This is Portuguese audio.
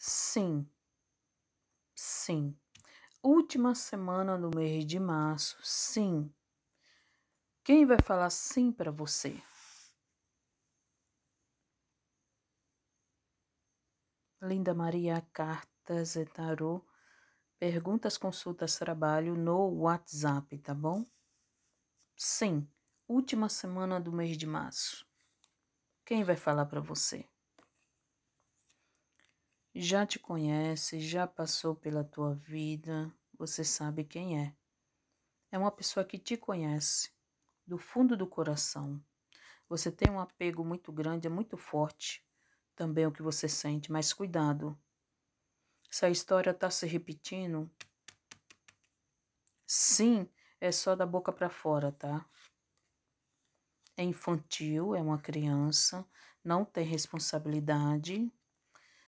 Sim, sim. Última semana do mês de março, sim. Quem vai falar sim para você? Linda Maria, cartas e tarô. Perguntas, consultas, trabalho no WhatsApp, tá bom? Sim, última semana do mês de março. Quem vai falar para você? já te conhece, já passou pela tua vida, você sabe quem é. É uma pessoa que te conhece do fundo do coração. Você tem um apego muito grande, é muito forte também o que você sente, mas cuidado. Essa história está se repetindo. Sim, é só da boca para fora, tá? É infantil, é uma criança, não tem responsabilidade,